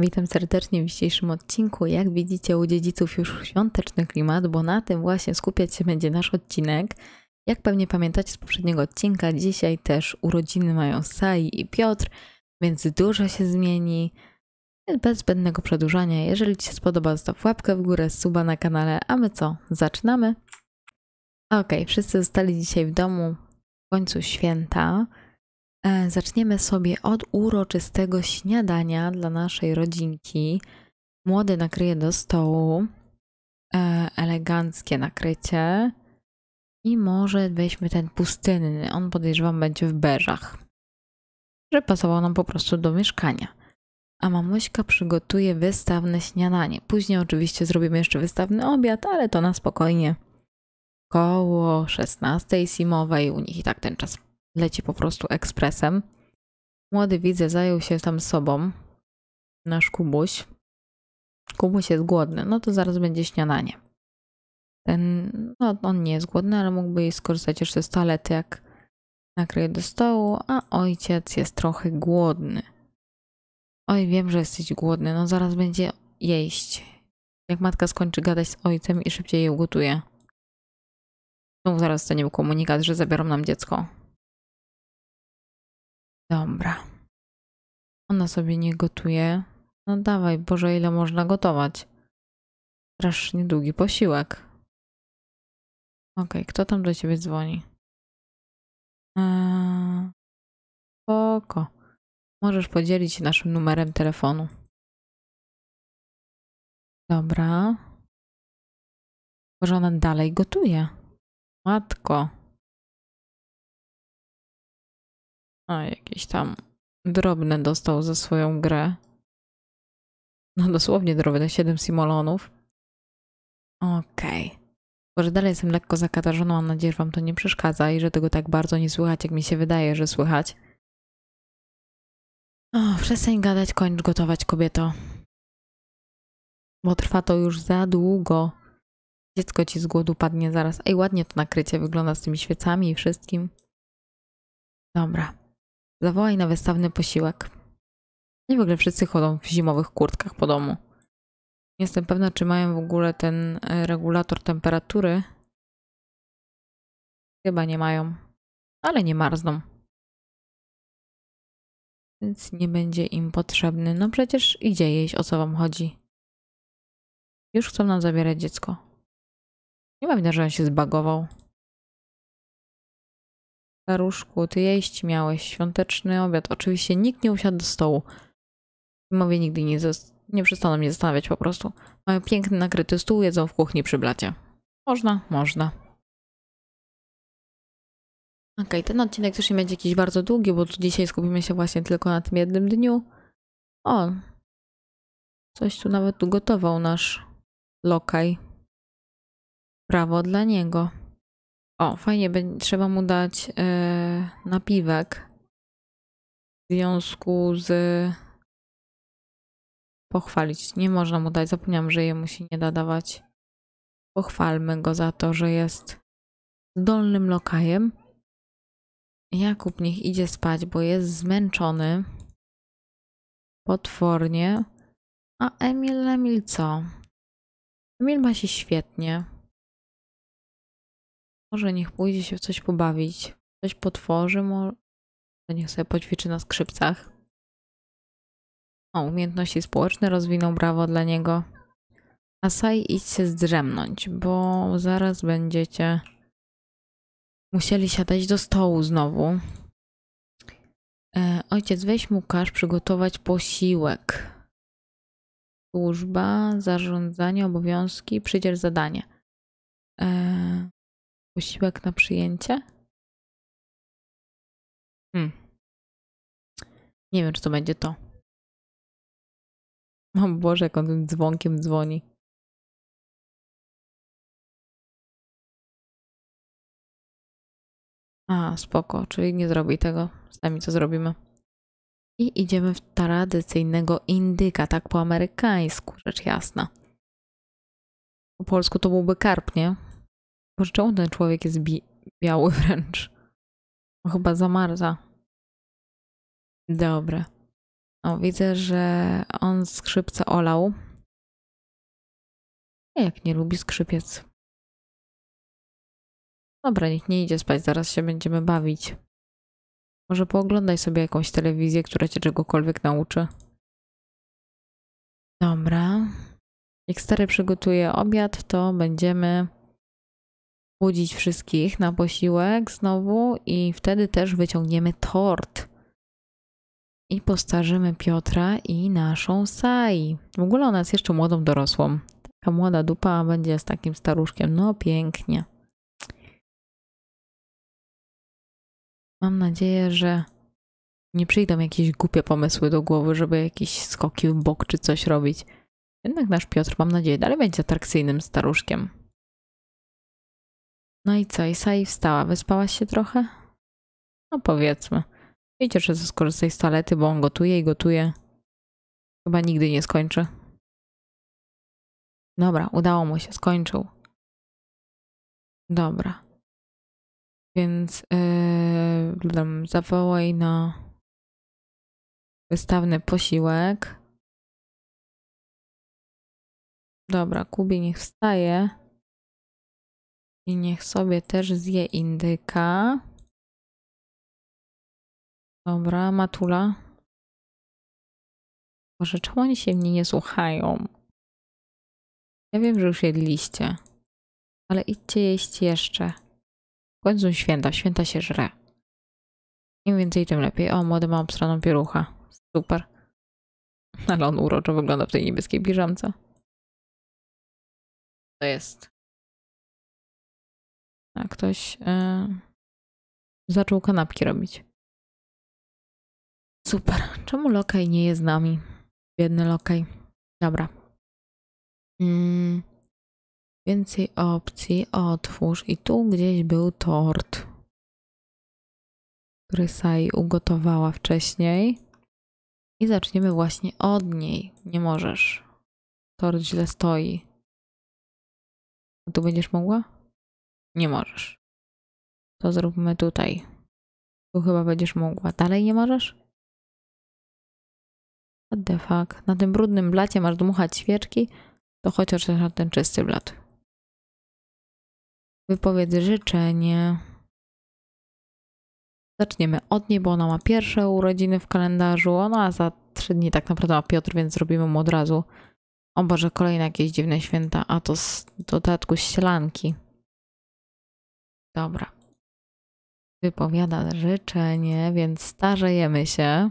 Witam serdecznie w dzisiejszym odcinku. Jak widzicie, u dziedziców już świąteczny klimat, bo na tym właśnie skupiać się będzie nasz odcinek. Jak pewnie pamiętacie z poprzedniego odcinka, dzisiaj też urodziny mają Sai i Piotr, więc dużo się zmieni. Bez zbędnego przedłużania, jeżeli Ci się spodoba, zostaw łapkę w górę, suba na kanale, a my co? Zaczynamy? Okej, okay, wszyscy zostali dzisiaj w domu, w końcu święta. E, zaczniemy sobie od uroczystego śniadania dla naszej rodzinki. Młody nakryje do stołu e, eleganckie nakrycie i może weźmy ten pustynny. On podejrzewam będzie w beżach, że pasował nam po prostu do mieszkania. A mamuśka przygotuje wystawne śniadanie. Później oczywiście zrobimy jeszcze wystawny obiad, ale to na spokojnie. Koło 16 simowej u nich i tak ten czas leci po prostu ekspresem. Młody widzę zajął się tam sobą. Nasz Kubuś. Kubuś jest głodny, no to zaraz będzie śniadanie. Ten, no on nie jest głodny, ale mógłby jej skorzystać jeszcze z toalety, jak nakryje do stołu, a ojciec jest trochę głodny. Oj, wiem, że jesteś głodny, no zaraz będzie jeść. Jak matka skończy gadać z ojcem i szybciej je ugotuje. No zaraz był komunikat, że zabiorą nam dziecko. Dobra. Ona sobie nie gotuje. No dawaj, Boże, ile można gotować? Strasznie długi posiłek. Okej, okay, kto tam do ciebie dzwoni? Eee, spoko. Możesz podzielić się naszym numerem telefonu. Dobra. Boże, ona dalej gotuje. Matko. A, jakieś tam drobne dostał za swoją grę. No dosłownie drobne, 7 simolonów. Okej. Okay. Może dalej jestem lekko zakatarzona, mam nadzieję, że wam to nie przeszkadza i że tego tak bardzo nie słychać, jak mi się wydaje, że słychać. O, przestań gadać, kończ gotować, kobieto. Bo trwa to już za długo. Dziecko ci z głodu padnie zaraz. Ej, ładnie to nakrycie wygląda z tymi świecami i wszystkim. Dobra. Zawołaj na wystawny posiłek. Nie w ogóle wszyscy chodzą w zimowych kurtkach po domu. Jestem pewna, czy mają w ogóle ten e, regulator temperatury. Chyba nie mają, ale nie marzną. Więc nie będzie im potrzebny. No przecież idzie jeść, o co wam chodzi. Już chcą nam zabierać dziecko. Nie wina, że on się zbagował. Staruszku, ty jeść miałeś świąteczny obiad. Oczywiście nikt nie usiadł do stołu. Mówię, nigdy nie, nie przestaną mnie zastanawiać po prostu. Mają piękny nakryty stół, jedzą w kuchni przy blacie. Można, można. OK, ten odcinek też nie będzie jakiś bardzo długi, bo tu dzisiaj skupimy się właśnie tylko na tym jednym dniu. O, coś tu nawet ugotował nasz lokaj. Prawo dla niego. O, fajnie, trzeba mu dać yy, napiwek w związku z pochwalić. Nie można mu dać, zapomniałam, że jemu się nie da dawać. Pochwalmy go za to, że jest zdolnym lokajem. Jakub niech idzie spać, bo jest zmęczony potwornie. A Emil, Emil co? Emil ma się świetnie. Może niech pójdzie się w coś pobawić. Coś potworzy, może niech sobie poćwiczy na skrzypcach. O, umiejętności społeczne rozwiną brawo dla niego. Asai się zdrzemnąć, bo zaraz będziecie musieli siadać do stołu znowu. E, ojciec, weź mu każ przygotować posiłek. Służba, zarządzanie, obowiązki, przydziel zadanie. E, Siłek na przyjęcie? Hmm. Nie wiem, czy to będzie to. O Boże, jak on tym dzwonkiem dzwoni. A, spoko, czyli nie zrobi tego. Sami co zrobimy. I idziemy w tradycyjnego indyka, tak po amerykańsku, rzecz jasna. Po polsku to byłby karp, nie? Boże, czemu ten człowiek jest bi- biały wręcz? O, chyba zamarza. Dobre. O, widzę, że on skrzypca olał. jak nie lubi skrzypiec. Dobra, niech nie idzie spać, zaraz się będziemy bawić. Może pooglądaj sobie jakąś telewizję, która cię czegokolwiek nauczy. Dobra. Jak stary przygotuje obiad, to będziemy budzić wszystkich na posiłek znowu i wtedy też wyciągniemy tort. I postarzymy Piotra i naszą Sai. W ogóle ona jest jeszcze młodą dorosłą. Taka młoda dupa będzie z takim staruszkiem. No pięknie. Mam nadzieję, że nie przyjdą jakieś głupie pomysły do głowy, żeby jakieś skoki w bok czy coś robić. Jednak nasz Piotr, mam nadzieję, dalej będzie atrakcyjnym staruszkiem. No i co? I Sai wstała. Wyspałaś się trochę? No powiedzmy. Wiecie, że skorzystaj z toalety, bo on gotuje i gotuje. Chyba nigdy nie skończy. Dobra, udało mu się, skończył. Dobra. Więc yy, zawołaj na wystawny posiłek. Dobra, Kubi niech wstaje. I niech sobie też zje indyka. Dobra, matula. Boże, czemu oni się mnie nie słuchają? Ja wiem, że już jedliście. Ale idźcie jeść jeszcze. W końcu święta. Święta się żre. Im więcej, tym lepiej. O, młody ma obstraną pielucha. Super. Ale on uroczo wygląda w tej niebieskiej piżamce. To jest a ktoś e, zaczął kanapki robić. Super. Czemu lokaj nie jest z nami? Biedny lokaj. Dobra. Mm, więcej opcji. Otwórz. I tu gdzieś był tort, który Sai ugotowała wcześniej. I zaczniemy właśnie od niej. Nie możesz. Tort źle stoi. A tu będziesz mogła? Nie możesz. To zróbmy tutaj. Tu chyba będziesz mogła. Dalej nie możesz? What the fuck? Na tym brudnym blacie masz dmuchać świeczki? To chociaż na ten czysty blat. Wypowiedz życzenie. Zaczniemy od niej, bo ona ma pierwsze urodziny w kalendarzu. Ona za trzy dni tak naprawdę ma Piotr, więc zrobimy mu od razu. O Boże, kolejne jakieś dziwne święta, a to z dodatku ścielanki. Dobra. Wypowiada życzenie, więc starzejemy się.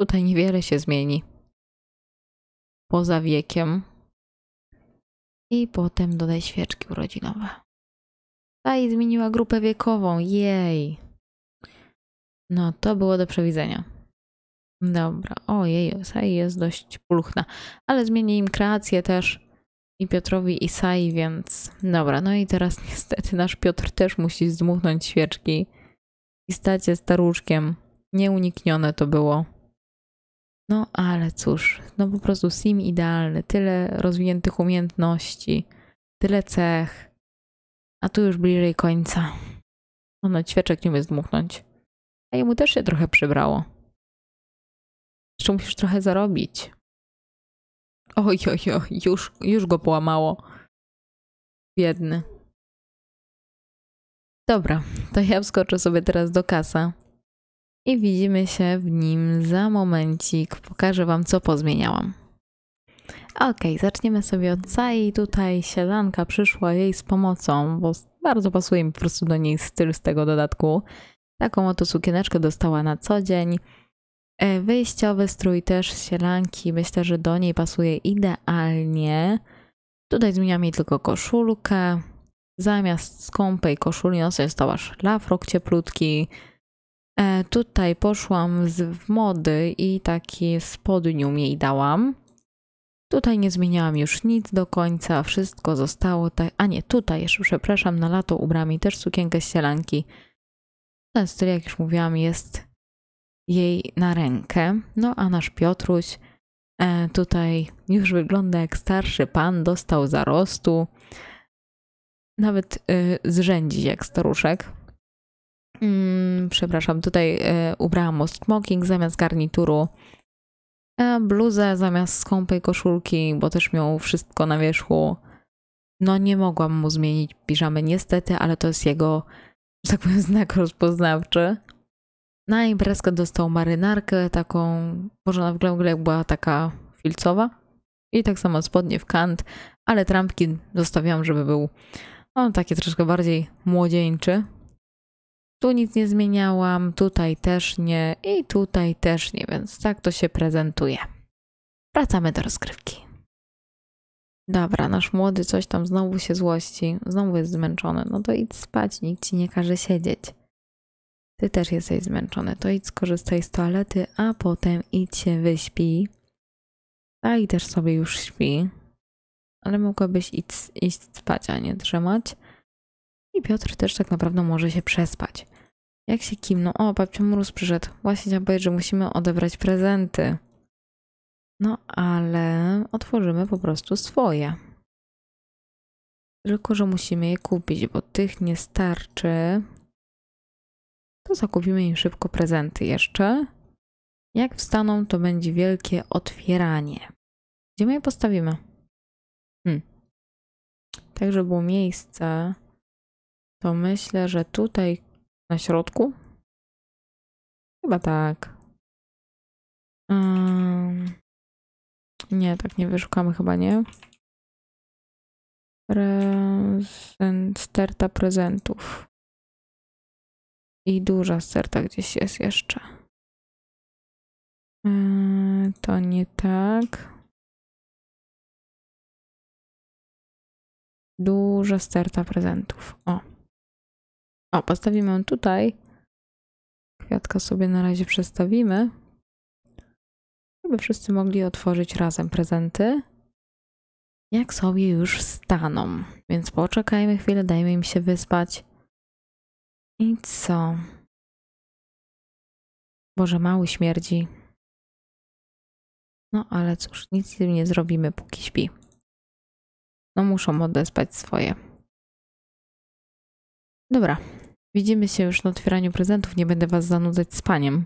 Tutaj niewiele się zmieni. Poza wiekiem. I potem dodaj świeczki urodzinowe. Ta i zmieniła grupę wiekową. Jej. No, to było do przewidzenia. Dobra, ojej, Sai jest dość pulchna, ale zmieni im kreację też i Piotrowi i Sai, więc dobra. No i teraz niestety nasz Piotr też musi zdmuchnąć świeczki i stać się staruszkiem. Nieuniknione to było. No ale cóż, no po prostu sim idealny, tyle rozwiniętych umiejętności, tyle cech, a tu już bliżej końca. Ona no, no, ćwieczek nie umie zdmuchnąć. A jemu też się trochę przybrało. Jeszcze musisz trochę zarobić. Oj, oj, oj, już, już go połamało. Biedny. Dobra, to ja wskoczę sobie teraz do kasa i widzimy się w nim za momencik. Pokażę Wam, co pozmieniałam. Ok, zaczniemy sobie od Cai. Tutaj sielanka przyszła jej z pomocą, bo bardzo pasuje mi po prostu do niej styl z tego dodatku. Taką oto sukieneczkę dostała na co dzień. E, wyjściowy strój też z sielanki, myślę, że do niej pasuje idealnie. Tutaj zmieniam jej tylko koszulkę. Zamiast skąpej koszuli ona to stała szlafrok cieplutki. E, tutaj poszłam z, w mody i taki spodnium jej dałam. Tutaj nie zmieniałam już nic do końca, wszystko zostało tak. A nie, tutaj jeszcze, przepraszam, na lato ubrami też sukienkę z sielanki. Ten styl, jak już mówiłam, jest jej na rękę. No a nasz Piotruś e, tutaj już wygląda jak starszy pan, dostał zarostu, nawet e, zrzędzi jak staruszek. Mm, przepraszam, tutaj e, ubrałam mu smoking zamiast garnituru, bluzę zamiast skąpej koszulki, bo też miał wszystko na wierzchu. No nie mogłam mu zmienić piżamy niestety, ale to jest jego, tak powiem, znak rozpoznawczy. Na imprezkę dostał marynarkę, taką, może na wygląd była taka filcowa. I tak samo spodnie w kant, ale trampki zostawiam, żeby był no, taki troszkę bardziej młodzieńczy. Tu nic nie zmieniałam, tutaj też nie i tutaj też nie, więc tak to się prezentuje. Wracamy do rozgrywki. Dobra, nasz młody coś tam znowu się złości, znowu jest zmęczony. No to idź spać, nikt ci nie każe siedzieć. Ty też jesteś zmęczony, to idź skorzystaj z toalety, a potem idź się wyśpi. A i też sobie już śpi. Ale mogłabyś iść, iść spać, a nie drzemać. I Piotr też tak naprawdę może się przespać. Jak się kimną? O, babciu Mróz przyszedł. Właśnie chciałam powiedzieć, że musimy odebrać prezenty. No, ale otworzymy po prostu swoje. Tylko, że musimy je kupić, bo tych nie starczy to zakupimy im szybko prezenty jeszcze. Jak wstaną, to będzie wielkie otwieranie. Gdzie my je postawimy? Hmm. Tak, żeby było miejsce, to myślę, że tutaj na środku? Chyba tak. Um, nie, tak nie wyszukamy chyba, nie? Prezent, sterta prezentów. I duża sterta gdzieś jest jeszcze. E, to nie tak. Duża sterta prezentów. O. O, postawimy ją tutaj. Kwiatka sobie na razie przestawimy. Żeby wszyscy mogli otworzyć razem prezenty. Jak sobie już staną. Więc poczekajmy chwilę, dajmy im się wyspać. I co? Boże, mały śmierdzi. No ale cóż, nic z tym nie zrobimy, póki śpi. No muszą odespać swoje. Dobra, widzimy się już na otwieraniu prezentów. Nie będę was zanudzać spaniem.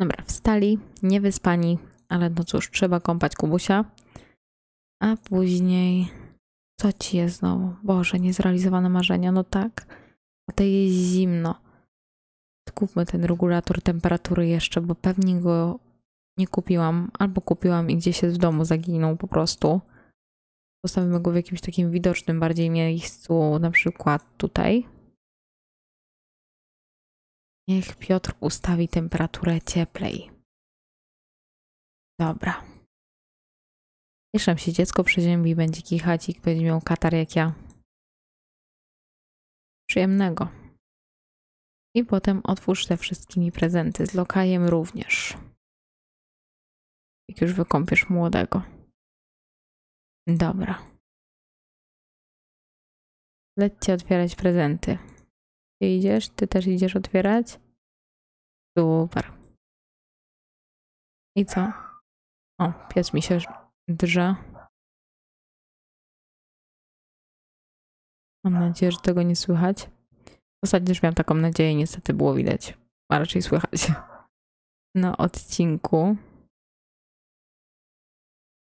Dobra, wstali, nie wyspani, ale no cóż, trzeba kąpać Kubusia. A później... Co ci jest znowu? Boże, niezrealizowane marzenia. No tak a to jest zimno. Kupmy ten regulator temperatury jeszcze, bo pewnie go nie kupiłam, albo kupiłam i gdzieś jest w domu zaginął po prostu. Postawimy go w jakimś takim widocznym bardziej miejscu, na przykład tutaj. Niech Piotr ustawi temperaturę cieplej. Dobra. Jeszcze się dziecko przeziębi, będzie kichać i będzie miał katar jak ja. Przyjemnego. I potem otwórz te wszystkimi prezenty, z lokajem również. Jak już wykąpiesz młodego. Dobra. Lećcie otwierać prezenty. Ty idziesz? Ty też idziesz otwierać? Super. I co? O, pies mi się drze. Mam nadzieję, że tego nie słychać. W zasadzie już miałam taką nadzieję, niestety było widać, a raczej słychać na odcinku.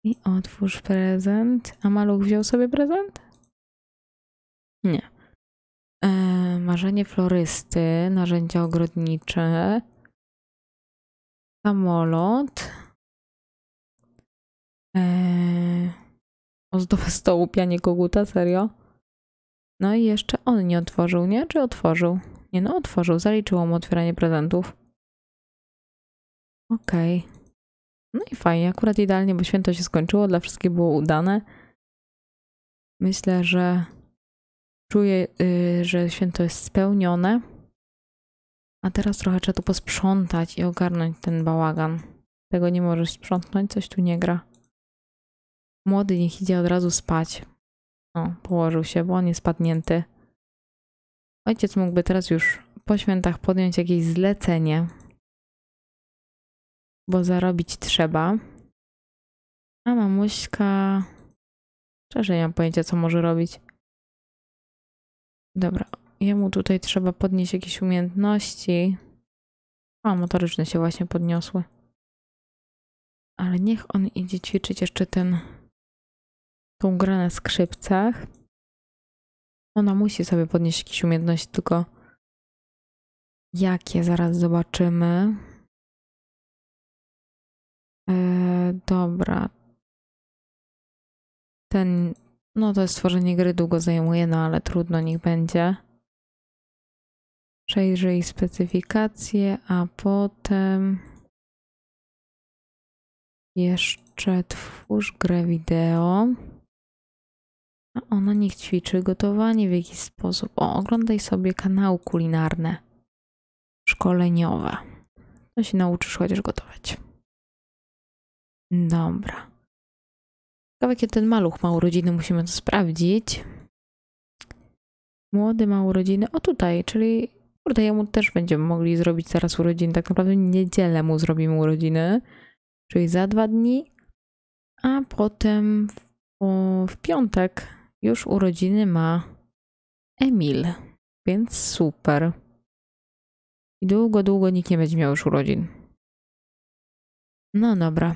I otwórz prezent. A Maluch wziął sobie prezent? Nie. E, marzenie florysty, narzędzia ogrodnicze, samolot, eee, ozdoba stołu, pianie koguta, serio? No i jeszcze on nie otworzył, nie? Czy otworzył? Nie no, otworzył. Zaliczyło mu otwieranie prezentów. Okej. Okay. No i fajnie, akurat idealnie, bo święto się skończyło, dla wszystkich było udane. Myślę, że czuję, yy, że święto jest spełnione. A teraz trochę trzeba tu posprzątać i ogarnąć ten bałagan. Tego nie możesz sprzątnąć, coś tu nie gra. Młody niech idzie od razu spać. O, położył się, bo on jest padnięty. Ojciec mógłby teraz już po świętach podjąć jakieś zlecenie, bo zarobić trzeba. A mamuśka... Szczerze nie mam pojęcia, co może robić. Dobra, jemu tutaj trzeba podnieść jakieś umiejętności. O, motoryczne się właśnie podniosły. Ale niech on idzie ćwiczyć jeszcze ten tą grę na skrzypcach. Ona musi sobie podnieść jakieś umiejętności, tylko jakie zaraz zobaczymy. Eee, dobra. Ten, no to jest tworzenie gry, długo zajmuje, no ale trudno, niech będzie. Przejrzyj specyfikacje, a potem jeszcze twórz grę wideo. Ona niech ćwiczy gotowanie w jakiś sposób. O, oglądaj sobie kanały kulinarne, szkoleniowe. To się nauczysz chociaż gotować. Dobra. Ciekawe, kiedy ten maluch ma urodziny, musimy to sprawdzić. Młody ma urodziny, o tutaj, czyli kurde, jemu też będziemy mogli zrobić zaraz urodziny. Tak naprawdę niedzielę mu zrobimy urodziny, czyli za dwa dni, a potem w, w piątek już urodziny ma Emil, więc super. I długo, długo nikt nie będzie miał już urodzin. No dobra.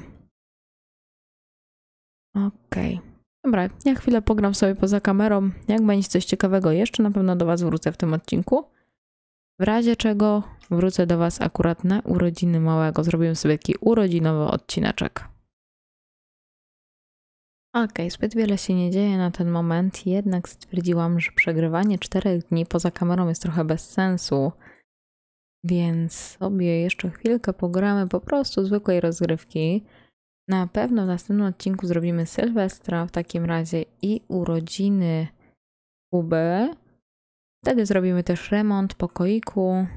Okej. Okay. Dobra, ja chwilę pogram sobie poza kamerą. Jak będzie coś ciekawego jeszcze, na pewno do Was wrócę w tym odcinku. W razie czego wrócę do Was akurat na urodziny małego. Zrobiłem sobie taki urodzinowy odcineczek. Okej, okay, zbyt wiele się nie dzieje na ten moment, jednak stwierdziłam, że przegrywanie 4 dni poza kamerą jest trochę bez sensu. Więc sobie jeszcze chwilkę pogramy po prostu zwykłej rozgrywki. Na pewno w następnym odcinku zrobimy Sylwestra w takim razie i urodziny Kuby. Wtedy zrobimy też remont pokoiku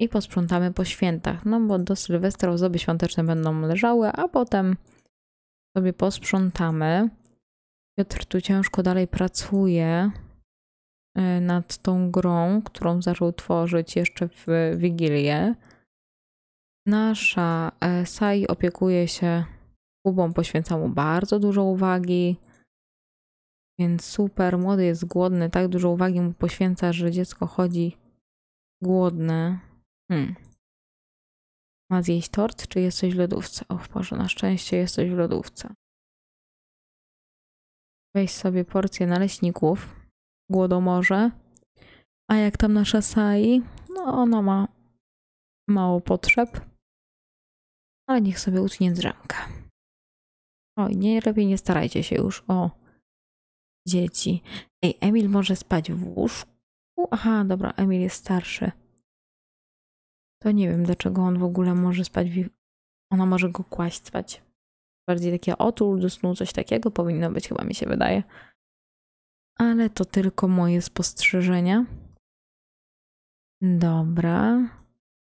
i posprzątamy po świętach. No bo do Sylwestra osoby świąteczne będą leżały, a potem sobie posprzątamy. Piotr tu ciężko dalej pracuje e, nad tą grą, którą zaczął tworzyć jeszcze w Wigilię. Nasza e, Sai opiekuje się Kubą, poświęca mu bardzo dużo uwagi, więc super, młody jest głodny, tak dużo uwagi mu poświęca, że dziecko chodzi głodne. Hmm. Ma zjeść tort, czy jest coś w lodówce? Och Boże, na szczęście jest coś w lodówce. Weź sobie porcję naleśników, głodomorze. A jak tam nasza Sai, no ona ma mało potrzeb. Ale niech sobie utnie drzemkę. Oj, nie, lepiej nie starajcie się już o dzieci. Ej, Emil może spać w łóżku? Aha, dobra, Emil jest starszy. To nie wiem, dlaczego on w ogóle może spać. W... Ona może go kłaść spać bardziej takie otul do snu, coś takiego powinno być, chyba mi się wydaje. Ale to tylko moje spostrzeżenia. Dobra.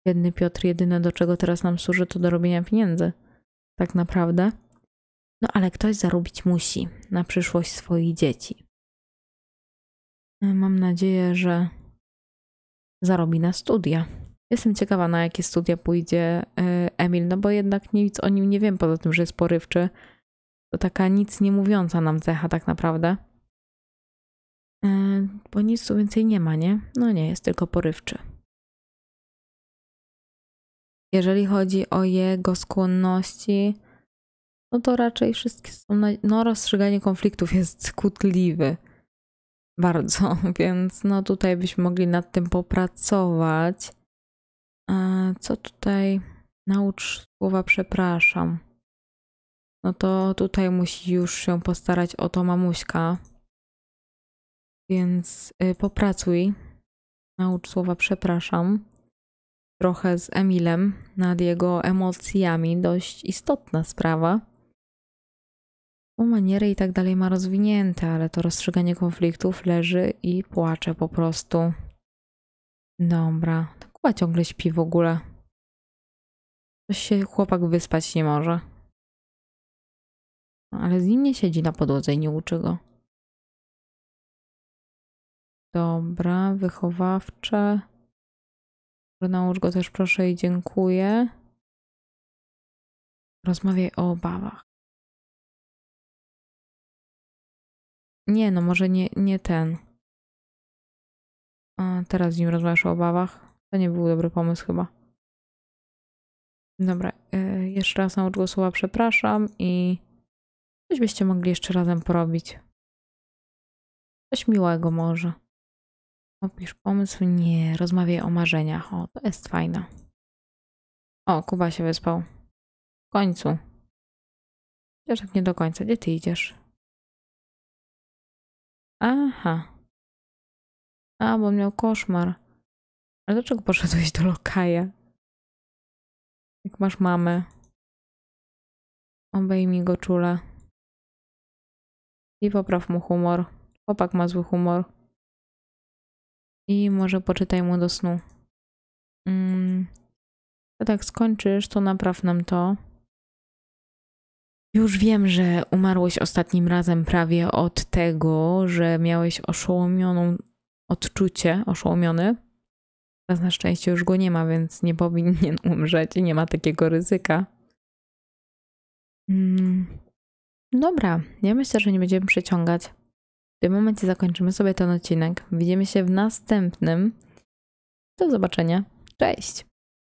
Biedny Piotr, jedyne do czego teraz nam służy, to do robienia pieniędzy. Tak naprawdę. No ale ktoś zarobić musi na przyszłość swoich dzieci. E, mam nadzieję, że zarobi na studia. Jestem ciekawa, na jakie studia pójdzie e, Emil, no bo jednak nic o nim nie wiem, poza tym, że jest porywczy. To taka nic nie mówiąca nam cecha tak naprawdę. E, bo nic tu więcej nie ma, nie? No nie, jest tylko porywczy. Jeżeli chodzi o jego skłonności, no to raczej wszystkie są. Na... No, rozstrzyganie konfliktów jest kutliwy. Bardzo, więc no tutaj byśmy mogli nad tym popracować. E, co tutaj? Naucz słowa przepraszam. No to tutaj musi już się postarać o to mamuśka. Więc y, popracuj. Naucz słowa przepraszam. Trochę z Emilem nad jego emocjami. Dość istotna sprawa. Bo maniery i tak dalej ma rozwinięte, ale to rozstrzyganie konfliktów leży i płacze po prostu. Dobra, Chyba ciągle śpi w ogóle. Coś się chłopak wyspać nie może. Ale z nim nie siedzi na podłodze i nie uczy go. Dobra, wychowawcze. Naucz go też proszę i dziękuję. Rozmawiaj o obawach. Nie, no może nie, nie ten. A teraz z nim rozmawiasz o obawach? To nie był dobry pomysł chyba. Dobra, e, jeszcze raz odgłos słowa przepraszam i coś byście mogli jeszcze razem porobić. Coś miłego może. Opisz pomysł? Nie, rozmawiaj o marzeniach. O, to jest fajne. O, Kuba się wyspał. W końcu. Chociaż tak nie do końca. Gdzie ty idziesz? Aha. A, bo miał koszmar dlaczego poszedłeś do lokaja? Jak masz mamy? Obejmij go czule. I popraw mu humor. Chłopak ma zły humor. I może poczytaj mu do snu. Mm. To tak skończysz, to napraw nam to. Już wiem, że umarłeś ostatnim razem prawie od tego, że miałeś oszołomioną odczucie, oszołomiony, Teraz na szczęście już go nie ma, więc nie powinien umrzeć i nie ma takiego ryzyka. Mm. Dobra, ja myślę, że nie będziemy przeciągać. W tym momencie zakończymy sobie ten odcinek. Widzimy się w następnym. Do zobaczenia. Cześć!